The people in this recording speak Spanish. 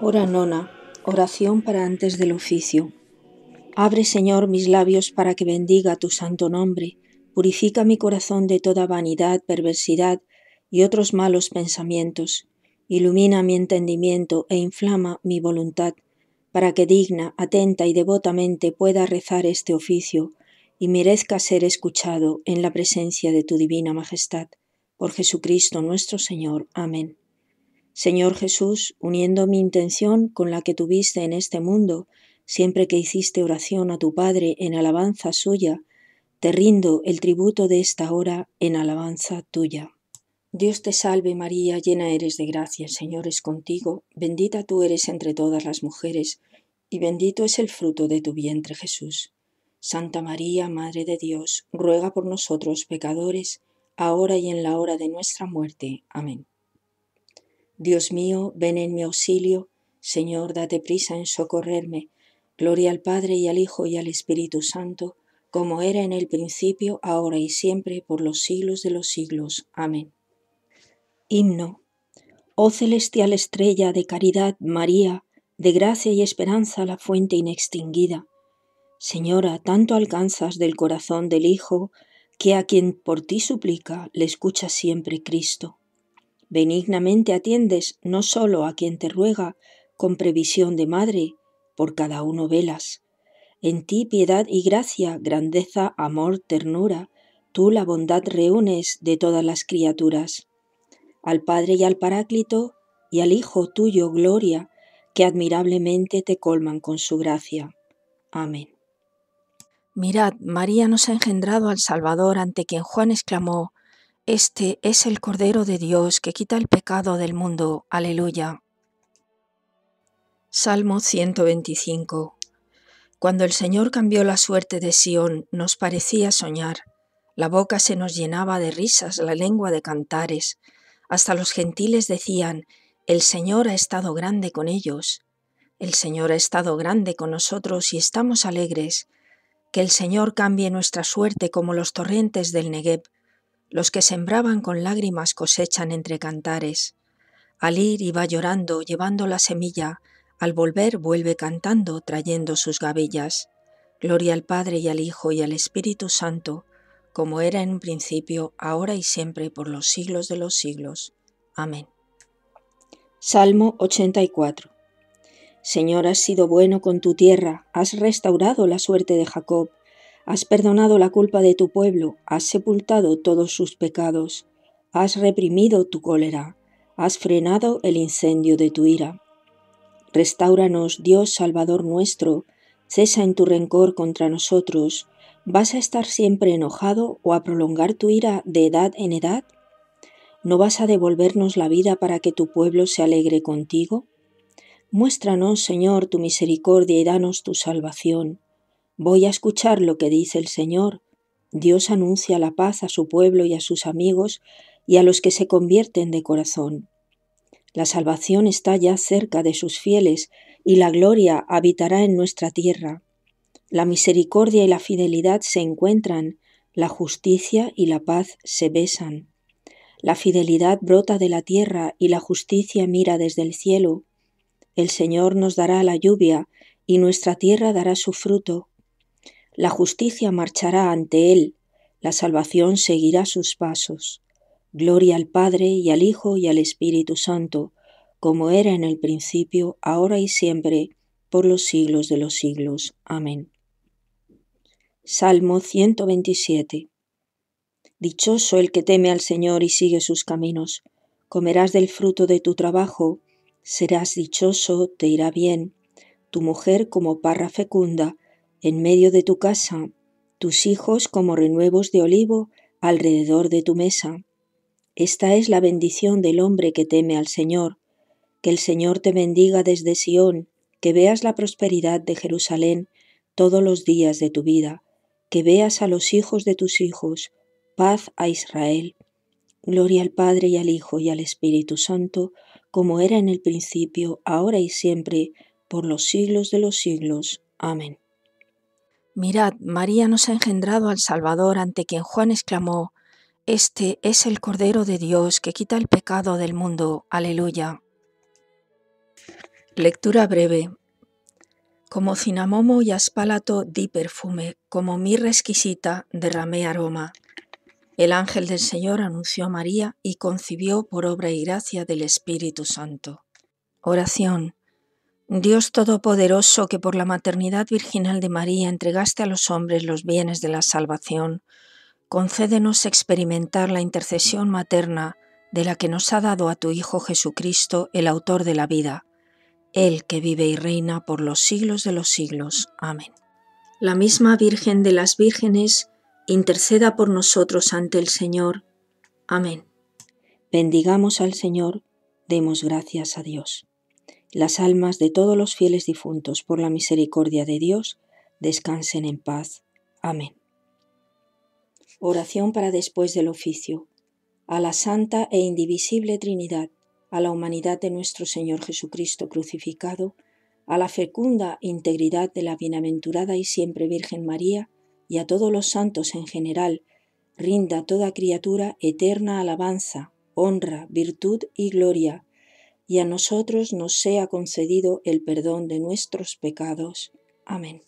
Hora nona, oración para antes del oficio. Abre, Señor, mis labios para que bendiga tu santo nombre. Purifica mi corazón de toda vanidad, perversidad y otros malos pensamientos. Ilumina mi entendimiento e inflama mi voluntad, para que digna, atenta y devotamente pueda rezar este oficio y merezca ser escuchado en la presencia de tu divina majestad. Por Jesucristo nuestro Señor. Amén. Señor Jesús, uniendo mi intención con la que tuviste en este mundo, siempre que hiciste oración a tu Padre en alabanza suya, te rindo el tributo de esta hora en alabanza tuya. Dios te salve María, llena eres de gracia, el Señor es contigo, bendita tú eres entre todas las mujeres, y bendito es el fruto de tu vientre Jesús. Santa María, Madre de Dios, ruega por nosotros pecadores, ahora y en la hora de nuestra muerte. Amén. Dios mío, ven en mi auxilio, Señor, date prisa en socorrerme. Gloria al Padre y al Hijo y al Espíritu Santo, como era en el principio, ahora y siempre, por los siglos de los siglos. Amén. Himno. Oh celestial estrella de caridad, María, de gracia y esperanza la fuente inextinguida. Señora, tanto alcanzas del corazón del Hijo, que a quien por ti suplica le escucha siempre Cristo. Benignamente atiendes no sólo a quien te ruega, con previsión de madre, por cada uno velas. En ti piedad y gracia, grandeza, amor, ternura, tú la bondad reúnes de todas las criaturas. Al Padre y al Paráclito y al Hijo tuyo, gloria, que admirablemente te colman con su gracia. Amén. Mirad, María nos ha engendrado al Salvador ante quien Juan exclamó, este es el Cordero de Dios que quita el pecado del mundo. Aleluya. Salmo 125. Cuando el Señor cambió la suerte de Sión, nos parecía soñar. La boca se nos llenaba de risas, la lengua de cantares. Hasta los gentiles decían, el Señor ha estado grande con ellos. El Señor ha estado grande con nosotros y estamos alegres. Que el Señor cambie nuestra suerte como los torrentes del Negev los que sembraban con lágrimas cosechan entre cantares. Al ir iba llorando, llevando la semilla, al volver vuelve cantando, trayendo sus gavillas. Gloria al Padre y al Hijo y al Espíritu Santo, como era en un principio, ahora y siempre, por los siglos de los siglos. Amén. Salmo 84. Señor, has sido bueno con tu tierra, has restaurado la suerte de Jacob, Has perdonado la culpa de tu pueblo, has sepultado todos sus pecados, has reprimido tu cólera, has frenado el incendio de tu ira. Restauranos, Dios Salvador nuestro, cesa en tu rencor contra nosotros, ¿vas a estar siempre enojado o a prolongar tu ira de edad en edad? ¿No vas a devolvernos la vida para que tu pueblo se alegre contigo? Muéstranos, Señor, tu misericordia y danos tu salvación. Voy a escuchar lo que dice el Señor. Dios anuncia la paz a su pueblo y a sus amigos y a los que se convierten de corazón. La salvación está ya cerca de sus fieles y la gloria habitará en nuestra tierra. La misericordia y la fidelidad se encuentran, la justicia y la paz se besan. La fidelidad brota de la tierra y la justicia mira desde el cielo. El Señor nos dará la lluvia y nuestra tierra dará su fruto. La justicia marchará ante él, la salvación seguirá sus pasos. Gloria al Padre y al Hijo y al Espíritu Santo, como era en el principio, ahora y siempre, por los siglos de los siglos. Amén. Salmo 127. Dichoso el que teme al Señor y sigue sus caminos. Comerás del fruto de tu trabajo, serás dichoso, te irá bien. Tu mujer como parra fecunda, en medio de tu casa, tus hijos como renuevos de olivo alrededor de tu mesa. Esta es la bendición del hombre que teme al Señor. Que el Señor te bendiga desde Sión, que veas la prosperidad de Jerusalén todos los días de tu vida, que veas a los hijos de tus hijos, paz a Israel. Gloria al Padre y al Hijo y al Espíritu Santo, como era en el principio, ahora y siempre, por los siglos de los siglos. Amén. Mirad, María nos ha engendrado al Salvador ante quien Juan exclamó, Este es el Cordero de Dios que quita el pecado del mundo. Aleluya. Lectura breve. Como cinamomo y aspálato di perfume, como mirra exquisita derramé aroma. El ángel del Señor anunció a María y concibió por obra y gracia del Espíritu Santo. Oración. Dios Todopoderoso, que por la maternidad virginal de María entregaste a los hombres los bienes de la salvación, concédenos experimentar la intercesión materna de la que nos ha dado a tu Hijo Jesucristo, el autor de la vida, el que vive y reina por los siglos de los siglos. Amén. La misma Virgen de las Vírgenes, interceda por nosotros ante el Señor. Amén. Bendigamos al Señor, demos gracias a Dios las almas de todos los fieles difuntos, por la misericordia de Dios, descansen en paz. Amén. Oración para después del oficio. A la Santa e Indivisible Trinidad, a la humanidad de nuestro Señor Jesucristo crucificado, a la fecunda integridad de la bienaventurada y siempre Virgen María, y a todos los santos en general, rinda toda criatura eterna alabanza, honra, virtud y gloria y a nosotros nos sea concedido el perdón de nuestros pecados. Amén.